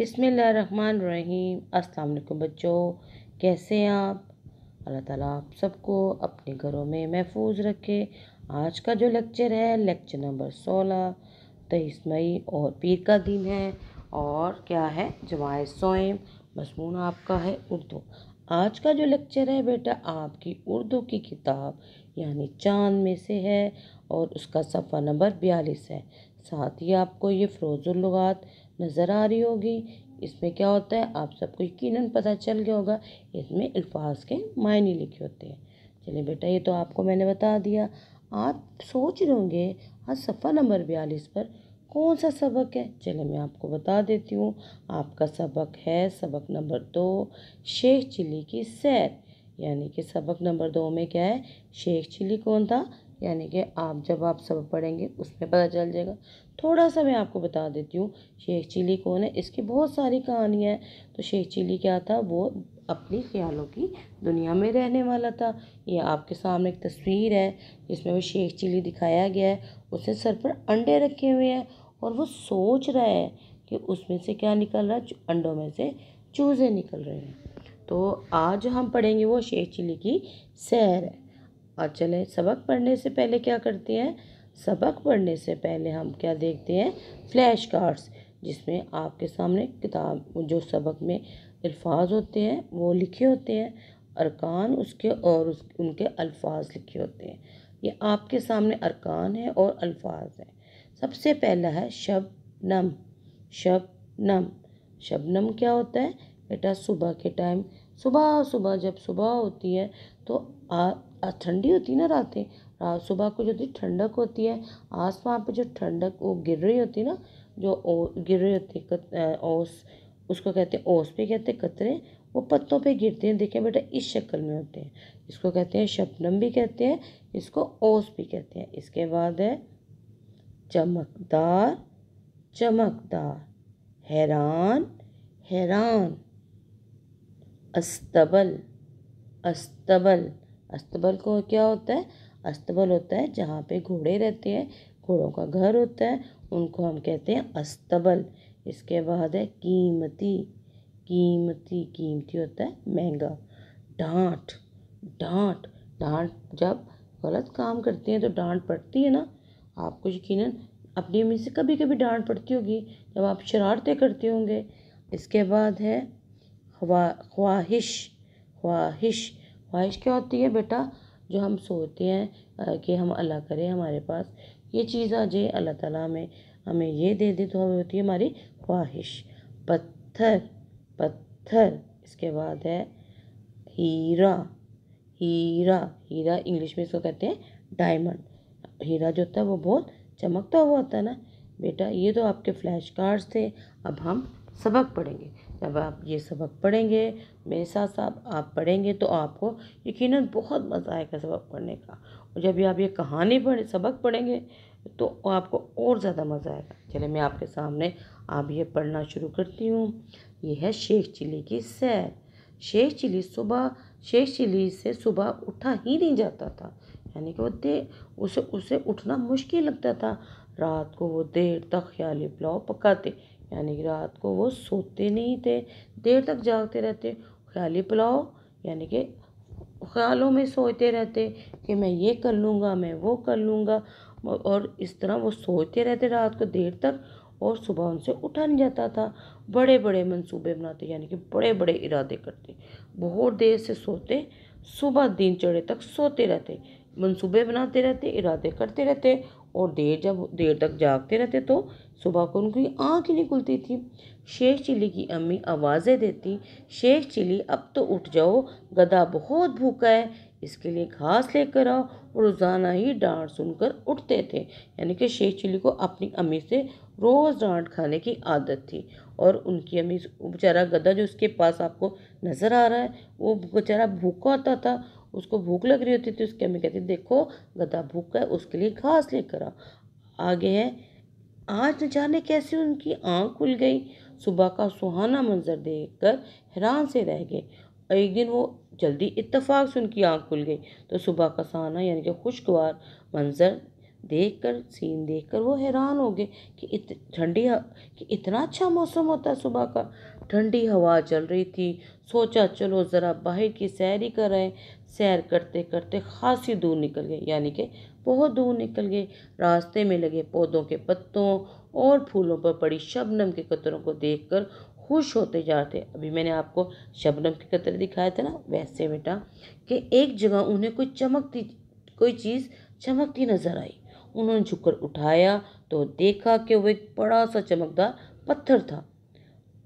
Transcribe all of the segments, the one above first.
बिसमीम असल बच्चों कैसे हैं आप अल्लाह ताला आप सबको अपने घरों में महफूज रखे आज का जो लेक्चर है लेक्चर नंबर सोलह तेईस मई और पीर का दिन है और क्या है जमाय सोएम मजमून आपका है उर्दू आज का जो लेक्चर है बेटा आपकी उर्दू की किताब यानी चांद में से है और उसका सफ़ा नंबर बयालीस है साथ ही आपको ये फ्रोज़ुल लगात नज़र आ रही होगी इसमें क्या होता है आप सबको यकीन पता चल गया होगा इसमें अल्फाज के मायने लिखे होते हैं चलिए बेटा ये तो आपको मैंने बता दिया आप सोच रहे होंगे आज सफ़ा नंबर बयालीस पर कौन सा सबक है चलिए मैं आपको बता देती हूँ आपका सबक है सबक नंबर दो शेख चिल्ली की सैर यानी कि सबक नंबर दो में क्या है शेख चिल्ली कौन था यानी कि आप जब आप सब पढ़ेंगे उसमें पता चल जाएगा थोड़ा सा मैं आपको बता देती हूँ शेख चिली कौन है इसकी बहुत सारी कहानियाँ हैं तो शेख चिली क्या था वो अपनी ख्यालों की दुनिया में रहने वाला था ये आपके सामने एक तस्वीर है जिसमें वो शेख चिली दिखाया गया है उसने सर पर अंडे रखे हुए हैं और वो सोच रहा है कि उसमें से क्या निकल रहा है अंडों में से चूज़े निकल रहे हैं तो आज हम पढ़ेंगे वो शेख चिली की सैर है और चले सबक पढ़ने से पहले क्या करते हैं सबक पढ़ने से पहले हम क्या देखते हैं फ्लैश कार्ड्स जिसमें आपके सामने किताब जो सबक में अल्फाज होते हैं वो लिखे होते हैं अरकान उसके और उस उनके अल्फाज लिखे होते हैं ये आपके सामने अरकान है और अल्फाज हैं सबसे पहला है शब नम शब नम शब नम क्या होता है बेटा सुबह के टाइम सुबह सुबह जब सुबह होती है तो आ, ठंडी होती है ना रातें रात सुबह को जो ठंडक होती है आसमान पे जो ठंडक वो गिर रही होती है ना जो ओ, गिर रही होती है ओस उसको कहते हैं ओस पे कहते हैं कतरे वो पत्तों पे गिरते हैं देखें बेटा इस शक्ल में होते हैं इसको कहते हैं शबनम भी कहते हैं इसको ओस भी कहते हैं इसके बाद है चमकदार चमकदार हैरान हैरान अस्तबल अस्तबल अस्तबल को क्या होता है अस्तबल होता है जहाँ पे घोड़े रहते हैं घोड़ों का घर होता है उनको हम कहते हैं अस्तबल इसके बाद है कीमती कीमती कीमती होता है महंगा डांट डांट डांट जब गलत काम करती हैं तो डांट पड़ती है ना आपको यकीन अपनी उम्मीद से कभी कभी डांट पड़ती होगी जब आप शरारतें करते होंगे इसके बाद है ख्वा ख्वाहिश ख्वाहिश ख्वाहिश क्या होती है बेटा जो हम सोचते हैं कि हम अल्लाह करें हमारे पास ये चीज़ आ जाए अल्लाह ताला हमें हमें ये दे दे तो हमें होती है हमारी ख्वाहिश पत्थर पत्थर इसके बाद है हीरा हीरा हीरा इंग्लिश में इसको कहते हैं डायमंड हीरा जो होता है वो बहुत चमकता हुआ होता है ना बेटा ये तो आपके फ्लैश कार्ड्स थे अब हम सबक पढ़ेंगे जब आप ये सबक पढ़ेंगे मेरे साथ साथ आप पढ़ेंगे तो आपको यकीन बहुत मज़ा आएगा सबक पढ़ने का और जब भी आप ये कहानी पढ़े सबक पढ़ेंगे तो आपको और ज़्यादा मज़ा आएगा चले मैं आपके सामने आप ये पढ़ना शुरू करती हूँ ये है शेख चिली की सैर शेख चिली सुबह शेख चिली से सुबह उठा ही नहीं जाता था यानी कि वो दे उसे उसे उठना मुश्किल लगता था रात को वो देर तक ख्याली पुलाव पकाते यानी कि रात को वो सोते नहीं थे देर तक जागते रहते ख्याली पुलाव यानी कि ख्यालों में सोते रहते कि मैं ये कर लूँगा मैं वो कर लूँगा और इस तरह वो सोते रहते रात को देर तक और सुबह उनसे उठा नहीं जाता था बड़े बड़े मंसूबे बनाते यानी कि बड़े बड़े इरादे करते बहुत देर से सोते सुबह दिन चढ़े तक सोते रहते मंसूबे बनाते रहते इरादे करते रहते और देर जब देर तक जागते रहते तो सुबह को उनकी आँख ही नहीं खुलती थी शेख चिली की अम्मी आवाज़ें देती शेख चिली अब तो उठ जाओ गधा बहुत भूखा है इसके लिए घास लेकर आओ और रोज़ाना ही डांट सुनकर उठते थे यानी कि शेख चिली को अपनी अम्मी से रोज़ डांट खाने की आदत थी और उनकी अम्मी बेचारा गधा जो उसके पास आपको नज़र आ रहा है वो बेचारा भूखा होता था उसको भूख लग रही होती थी उसकी अम्मी कहती देखो गधा भूख है उसके लिए घास लेकर आ आगे है आज न जाने कैसे उनकी आँख खुल गई सुबह का सुहाना मंजर देखकर हैरान से रह गए एक दिन वो जल्दी इतफाक से उनकी आँख खुल गई तो सुबह का सहाना यानी कि खुशगवार मंजर देखकर सीन देखकर वो हैरान हो गए कि इत ठंडी कि इतना अच्छा मौसम होता है सुबह का ठंडी हवा चल रही थी सोचा चलो ज़रा बाहर की सैर ही कर सैर करते करते खासी दूर निकल गए यानी कि बहुत दूर निकल गए रास्ते में लगे पौधों के पत्तों और फूलों पर पड़ी शबनम के कतरों को देखकर खुश होते जाते अभी मैंने आपको शबनम के कतरे दिखाए थे ना वैसे बेटा कि एक जगह उन्हें कोई चमकती कोई चीज़ चमकती नज़र आई उन्होंने झुककर उठाया तो देखा कि वो एक बड़ा सा चमकदार पत्थर था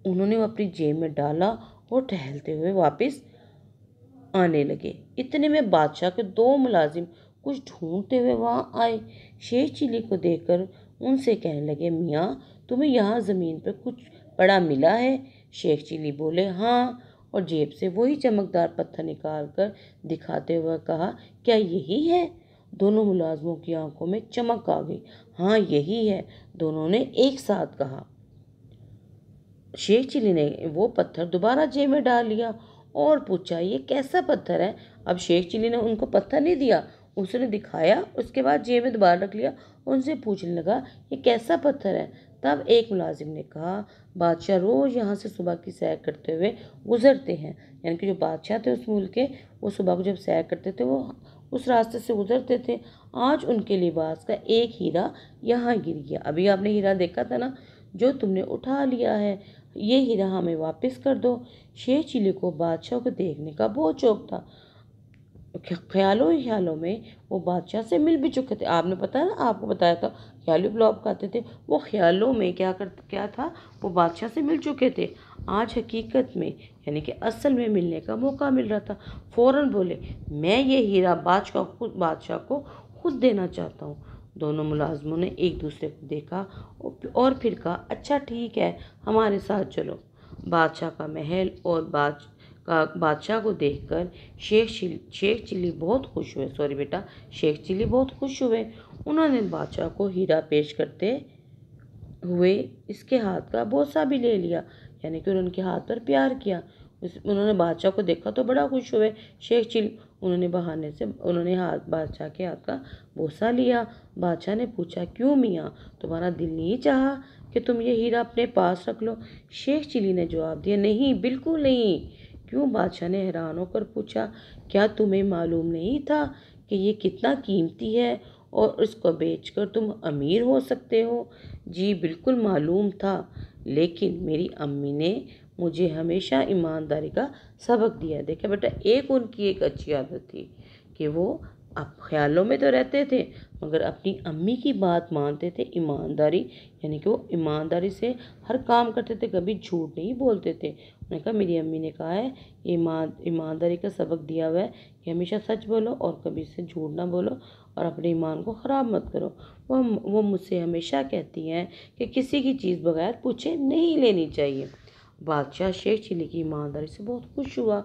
उन्होंने वो अपनी जेब में डाला और टहलते हुए वापस आने लगे इतने में बादशाह के दो मुलाजिम कुछ ढूंढते हुए वहाँ आए शेर चिली को देखकर उनसे कहने लगे मियाँ तुम्हें यहाँ ज़मीन पर कुछ पड़ा मिला है शेख चिली बोले हाँ और जेब से वही चमकदार पत्थर निकाल कर दिखाते हुए कहा क्या यही है दोनों मुलाजमों की आंखों में चमक आ गई हाँ यही है दोनों ने एक साथ कहा शेख चिली ने वो पत्थर दोबारा जेब में डाल लिया और पूछा ये कैसा पत्थर है अब शेख चिली ने उनको पत्थर नहीं दिया उसने दिखाया उसके बाद जेब में दोबारा रख लिया उनसे पूछने लगा ये कैसा पत्थर है तब एक मुलाजिम ने कहा बादशाह रोज़ यहाँ से सुबह की सैर करते हुए गुज़रते हैं यानी कि जो बादशाह थे उस मुल्क के वो सुबह को जब सैर करते थे वो उस रास्ते से गुजरते थे आज उनके लिबास का एक हीरा यहाँ गिर गया अभी आपने हीरा देखा था ना जो तुमने उठा लिया है ये हीरा हमें वापस कर दो शेर चिली को बादशाह को देखने का बहुत शौक था ख्यालों ही ख्यालों में वो बादशाह से मिल भी चुके थे आपने पता है ना आपको बताया था ख्याली पुलाव कहते थे वो ख्यालों में क्या कर क्या था वो बादशाह से मिल चुके थे आज हकीकत में यानी कि असल में मिलने का मौका मिल रहा था फ़ौर बोले मैं ये हीरा बादशाह खुद बादशाह को खुद देना चाहता हूँ दोनों मुलाजमों ने एक दूसरे को देखा और फिर कहा अच्छा ठीक है हमारे साथ चलो बादशाह का महल और बादशाह का बादशाह को देखकर शेख चिली शेख चिली बहुत खुश हुए सॉरी बेटा शेख चिली बहुत खुश हुए उन्होंने बादशाह को हीरा पेश करते हुए इसके हाथ का बोसा भी ले लिया यानी कि उन्होंने उनके हाथ पर प्यार किया उस उन्होंने बादशाह को देखा तो बड़ा खुश हुए शेख चिल उन्होंने बहाने से उन्होंने हाथ बादशाह के हाथ का बोसा लिया बादशाह ने पूछा क्यों मियाँ तुम्हारा दिल नहीं चाहा कि तुम ये हीरा अपने पास रख लो शेख चिली ने जवाब दिया नहीं बिल्कुल नहीं क्यों बादशाह ने हैरान होकर पूछा क्या तुम्हें मालूम नहीं था कि ये कितना कीमती है और इसको कर तुम अमीर हो सकते हो जी बिल्कुल मालूम था लेकिन मेरी अम्मी ने मुझे हमेशा ईमानदारी का सबक दिया देखिए बेटा एक उनकी एक अच्छी आदत थी कि वो अब ख्यालों में तो रहते थे मगर अपनी अम्मी की बात मानते थे ईमानदारी यानी कि वो ईमानदारी से हर काम करते थे कभी झूठ नहीं बोलते थे उन्होंने कहा मेरी अम्मी ने कहा है ईमान ईमानदारी का सबक दिया हुआ है कि हमेशा सच बोलो और कभी से झूठ ना बोलो और अपने ईमान को ख़राब मत करो वो वो मुझसे हमेशा कहती हैं कि किसी की चीज़ बगैर पूछे नहीं लेनी चाहिए बादशाह शेख चिली की ईमानदारी से बहुत खुश हुआ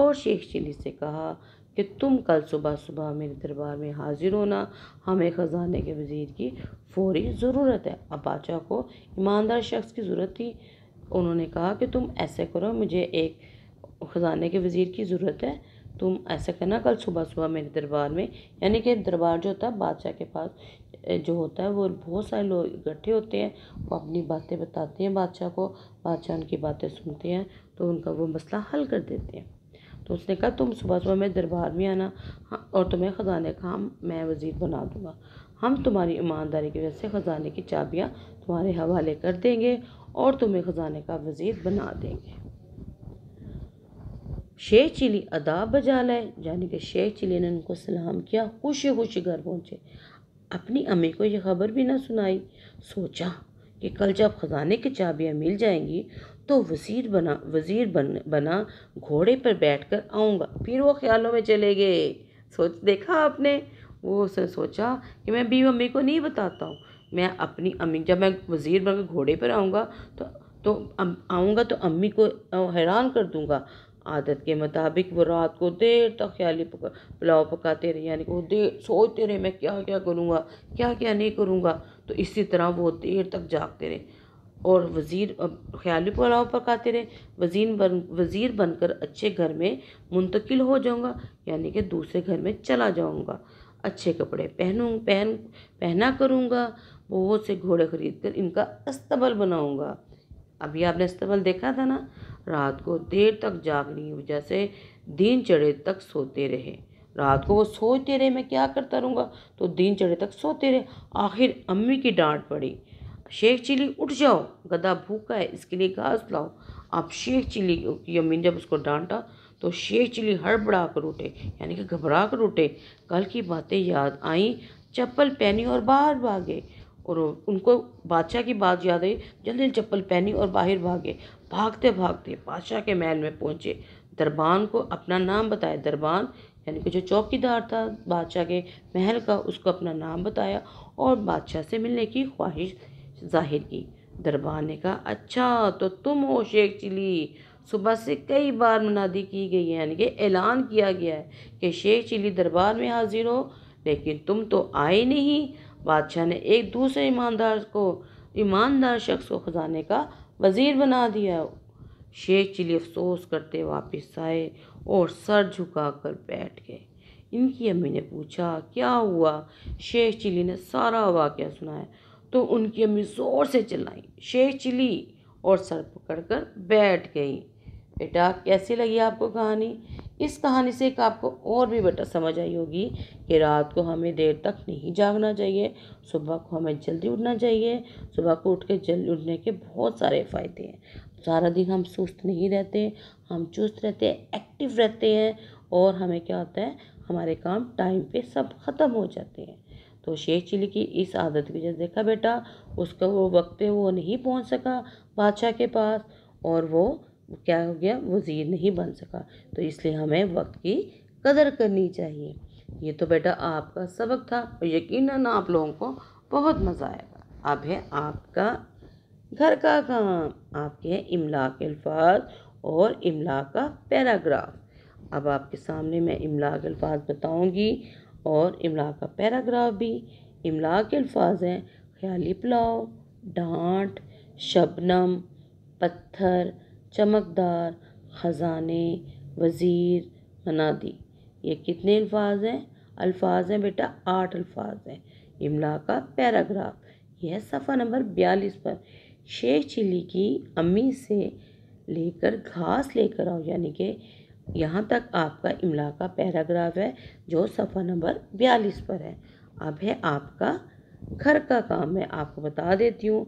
और शेख चिली से कहा कि तुम कल सुबह सुबह मेरे दरबार में हाजिर होना हमें ख़जाने के वज़ीर की फौरी ज़रूरत है अब बादशाह को ईमानदार शख्स की ज़रूरत थी उन्होंने कहा कि तुम ऐसे करो मुझे एक ख़जाने के वज़ीर की ज़रूरत है तुम ऐसा करना कल सुबह सुबह मेरे दरबार में यानी कि दरबार जो था बादशाह के पास जो होता है वो बहुत सारे लोग इकट्ठे होते हैं वो अपनी बातें बताते हैं बादशाह को बादशाह उनकी बातें सुनते हैं तो उनका वो मसला हल कर देते हैं तो उसने कहा तुम सुबह सुबह मेरे दरबार में आना हाँ, और तुम्हें ख़जाने का हम मैं वज़ीर बना दूँगा हम तुम्हारी ईमानदारी की वजह से ख़जाने की चाबियाँ तुम्हारे हवाले कर देंगे और तुम्हें ख़जाने का वज़ीर बना देंगे शेख चिली अदाब बजा लाए यानी कि शेख चिली ने उनको सलाम किया खुशी खुशी घर पहुँचे अपनी अम्मी को यह खबर भी ना सुनाई सोचा कि कल जब ख़जाने की चाबियाँ मिल जाएंगी तो वज़ीर बना वज़ीर बन बना घोड़े पर बैठकर आऊँगा फिर वो ख्यालों में चले गए सोच देखा आपने वो उसने सोचा कि मैं बीवी अम्मी को नहीं बताता हूँ मैं अपनी अम्मी जब मैं वज़ीर बनकर घोड़े पर आऊँगा तो तो आऊँगा तो अम्मी को हैरान कर दूँगा आदत के मुताबिक वो रात को देर तक ख्याली पका पुलाव पकाते रहे यानी कि वो देर सोचते रहे मैं क्या क्या करूँगा क्या क्या नहीं करूँगा तो इसी तरह वो देर तक जागते रहे और वज़ीर ख्याली पुलाव पकाते रहे वजी बन वज़ीर बनकर अच्छे घर में मुंतकिल हो जाऊँगा यानी कि दूसरे घर में चला जाऊँगा अच्छे कपड़े पहनूँ पहन पहना करूँगा बहुत से घोड़े खरीद कर इनका अस्तबल बनाऊँगा अभी आपने अस्तबल देखा था ना रात को देर तक जागने की वजह से दिन चढ़े तक सोते रहे रात को वो सोचते रहे मैं क्या करता रहूँगा तो दिन चढ़े तक सोते रहे आखिर अम्मी की डांट पड़ी शेख चिली उठ जाओ गधा भूखा है इसके लिए घास लाओ आप शेख चिली की अम्मी जब उसको डांटा तो शेख चिली हड़बड़ा कर उठे यानी कि घबरा कर उठे कल की बातें याद आईं चप्पल पहनी और बाहर भागे और उनको बादशाह की बात याद आई जल्दी जल्दी चप्पल पहनी और बाहर भागे भागते भागते बादशाह के महल में पहुँचे दरबान को अपना नाम बताया दरबान यानी कि जो चौकीदार था बादशाह के महल का उसको अपना नाम बताया और बादशाह से मिलने की ख्वाहिश जाहिर की दरबान ने कहा अच्छा तो तुम हो शेख चिली सुबह से कई बार मुनादी की गई है यानी कि ऐलान किया गया है कि शेख चिली दरबार में हाजिर हो लेकिन तुम तो आए नहीं बादशाह ने एक दूसरे ईमानदार को ईमानदार शख्स को खजाने का वज़ीर बना दिया शेख चिली अफसोस करते वापस आए और सर झुकाकर बैठ गए इनकी अम्मी ने पूछा क्या हुआ शेख चिली ने सारा वाक्य सुनाया तो उनकी अम्मी ज़ोर से चिल्लाई शेख चिली और सर पकड़कर बैठ गई बेटा कैसी लगी आपको कहानी इस कहानी से एक आपको और भी बेटर समझ आई होगी कि रात को हमें देर तक नहीं जागना चाहिए सुबह को हमें जल्दी उठना चाहिए सुबह को उठ के जल्दी उठने के बहुत सारे फ़ायदे हैं सारा दिन हम सुस्त नहीं रहते हम चुस्त रहते हैं एक्टिव रहते हैं और हमें क्या होता है हमारे काम टाइम पे सब ख़त्म हो जाते हैं तो शेख चिली की इस आदत की वजह देखा बेटा उसका वो वक्त पे वो नहीं पहुंच सका बादशाह के पास और वो क्या हो गया वज़ीर नहीं बन सका तो इसलिए हमें वक्त की कदर करनी चाहिए ये तो बेटा आपका सबक था और यकीनन आप लोगों को बहुत मज़ा आएगा अब है आपका घर का काम आपके इमला के अल्फाज और इमला का पैराग्राफ अब आपके सामने मैं इमला के अल्फाज बताऊंगी और इमला का पैराग्राफ भी इमला के अल्फाज हैं ख्याली पुलाव डांट शबनम पत्थर चमकदार ख़ज़ाने वज़ीर मनादी ये कितने अल्फाज हैं अल्फाज हैं बेटा आठ अल्फाज हैं इमला का पैराग्राफ यह सफ़ा नंबर बयालीस पर शेख चिली की अम्मी से लेकर घास लेकर आओ यानी कि यहाँ तक आपका इमला का पैराग्राफ है जो सफ़ा नंबर बयालीस पर है अब है आपका घर का काम मैं आपको बता देती हूँ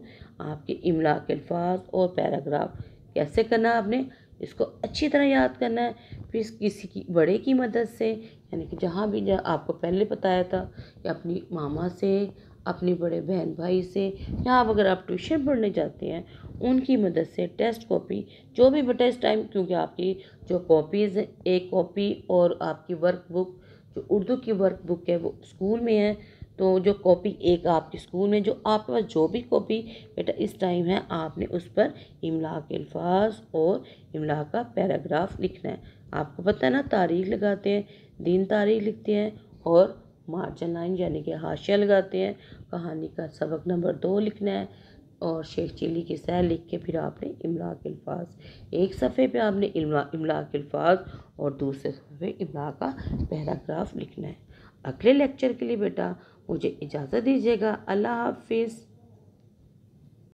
आपके इमला के अल्फाज और पैराग्राफ कैसे करना है आपने इसको अच्छी तरह याद करना है फिर किसी की बड़े की मदद से यानी कि जहाँ भी जा, आपको पहले बताया था कि अपनी मामा से अपने बड़े बहन भाई से या आप अगर आप ट्यूशन पढ़ने जाते हैं उनकी मदद से टेस्ट कॉपी जो भी बटे इस टाइम क्योंकि आपकी जो कॉपीज़ एक कॉपी और आपकी वर्क बुक जो उर्दू की वर्क बुक है वो स्कूल में है तो जो कॉपी एक आपके स्कूल में जो आपके पास जो भी कॉपी बेटा इस टाइम है आपने उस पर इमला के अल्फाज और इमला का पैराग्राफ लिखना है आपको पता है ना तारीख लगाते हैं दिन तारीख लिखते हैं और मार्जिन लाइन यानी कि हाशिया लगाते हैं कहानी का सबक नंबर दो लिखना है और शेख चिली की सैर लिख के फिर आपने इमला के अल्फाज एक सफ़े पे आपने इमला इमला के अल्फाज और दूसरे सफ़े इमला का पैराग्राफ लिखना है अगले लेक्चर के लिए बेटा मुझे इजाज़त दीजिएगा अल्लाह हाफिज़